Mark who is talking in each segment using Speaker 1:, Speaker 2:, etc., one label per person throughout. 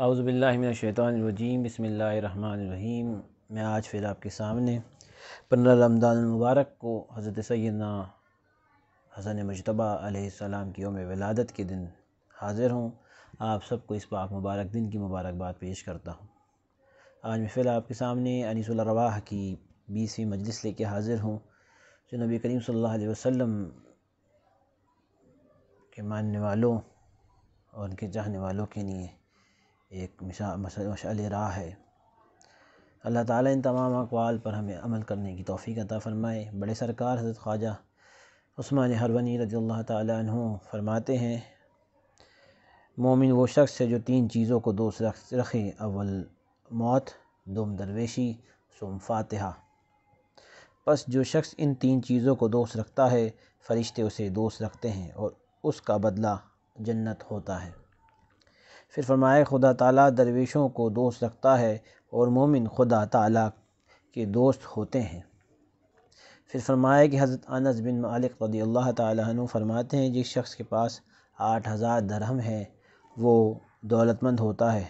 Speaker 1: अज़बिल्लिनशैतरजीम बसमीम मैं आज फिर आपके सामने पंद्रह रमदानमबारक मुबारक को हज़रत सैदना हसन मुशतबा सलाम की योम वलादत के दिन हाज़िर हूँ आप सबको इस पाक मुबारक दिन की मुबारकबाद पेश करता हूँ आज मैं फिर आपके सामने अनीसवाह की बीसवीं मजलिस लेके हाज़िर हूँ जो नबी करीम सल वसम के मानने वालों और उनके चाहने वालों के लिए एक मशाल राह है अल्लाह ताला इन तमाम अकवाल पर हमें अमल करने की तोफ़ी अता फ़रमाए बड़े सरकार हजरत ख्वाजा उस्मान हरवनी रजी अल्लाह तु फरमाते हैं मोमिन वो शख्स है जो तीन चीज़ों को दोस्त रख रखे अव्वल मौत दुम दरवेशी सोम फातहा बस जो शख्स इन तीन चीज़ों को दोस्त रखता है फरिश्ते उसे दोस्त रखते हैं और उसका बदला जन्नत होता है फिर फरमाए खुदा ताला दरवेशों को दोस्त रखता है और मोमिन खुदा ताला के दोस्त होते हैं फिर फरमाए कि हज़रत अनस बिन मालिक रदी अल्लाह तु फरमाते हैं जिस शख्स के पास आठ हज़ार दरहम है वो दौलतमंद होता है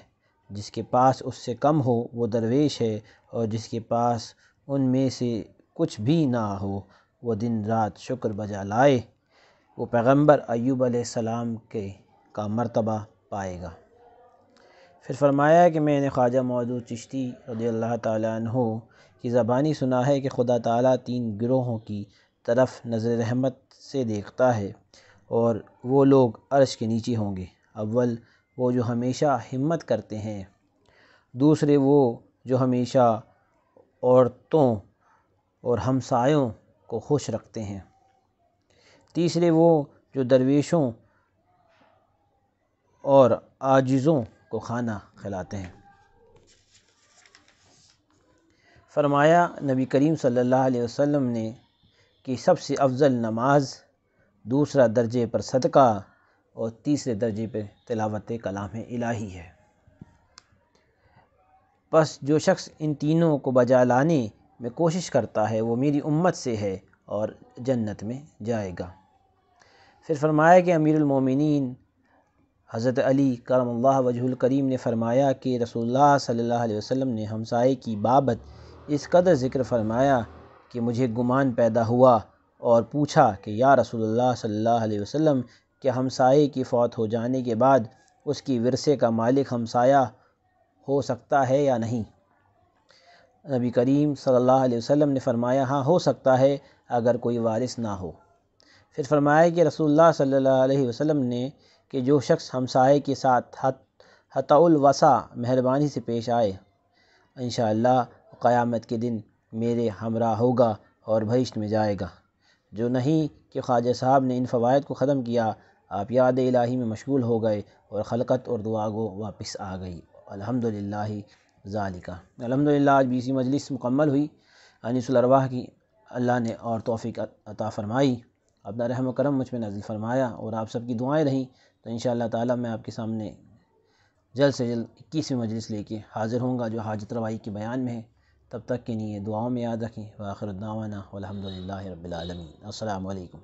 Speaker 1: जिसके पास उससे कम हो वो दरवेश है और जिसके पास उनमें से कुछ भी ना हो वो दिन रात शुक्र बजा लाए वो पैगंबर अयूब सलाम के का मर्तबा पाएगा फिर फरमाया कि मैंने ख्वाजा मौजूद चिश्ती रदी अल्लाह तु की ज़बानी सुना है कि खुदा ताला तीन गिरोहों की तरफ नज़र रहमत से देखता है और वो लोग अर्श के नीचे होंगे अव्वल वो जो हमेशा हिम्मत करते हैं दूसरे वो जो हमेशा औरतों और हमसायों को खुश रखते हैं तीसरे वो जो दरवेशों और आजिज़ों को खाना खिलाते हैं फरमाया नबी करीम सल्लल्लाहु अलैहि वसल्लम ने कि सबसे अफजल नमाज दूसरा दर्जे पर सदका और तीसरे दर्जे पर तिलावत कलाम इलाही है बस जो शख्स इन तीनों को बजा लाने में कोशिश करता है वो मेरी उम्मत से है और जन्नत में जाएगा फिर फरमाया कि अमीरमिन हज़रत अली करम वजहुल करीम ने फ़रमाया कि रसोल्ला सल्ला वसम ने हमसाए की बाबत इस कदर ज़िक्र फ़रमाया कि मुझे गुमान पैदा हुआ और पूछा कि या रसोल्ला सल्ला वसम के हमसाए की फ़ौत हो जाने के बाद उसकी वरसे का मालिक हमसाया हो सकता है या नहीं नबी करीम सल्ला वसम ने फ़रमाया हाँ हो सकता है अगर कोई वारिस ना हो फिर फरमाया कि रसोल्ला सल्ला वसम ने कि जो शख़्स हमसाए के साथ हतवसा मेहरबानी से पेश आए इन क़यामत के दिन मेरे हमरा होगा और भविष्य में जाएगा जो नहीं कि ख्वाजा साहब ने इन फ़वाद को ख़त्म किया आप याद इलाही में मशगूल हो गए और खलकत और दुआ गो वापस आ गई अलहमदिल्ला ज़ालिका अलहमदिल्ला आज बीसी मजलिस मुकम्मल हुई अनिसलरवाह की अल्लाह ने और तोफ़ी अता फ़रमाई अपना रहम करम मुझ पर नाजिल फरमाया और आप सबकी दुआएँ रहीं तो इन ताला मैं आपके सामने जल्द से जल्द इक्कीसवीं मजलिस लेके हाज़िर हूँ जो हाजत रवाई के बयान में है तब तक के लिए दुआओं में याद रखें वाखिर दावाना अलहमदिल्ला रबालमीन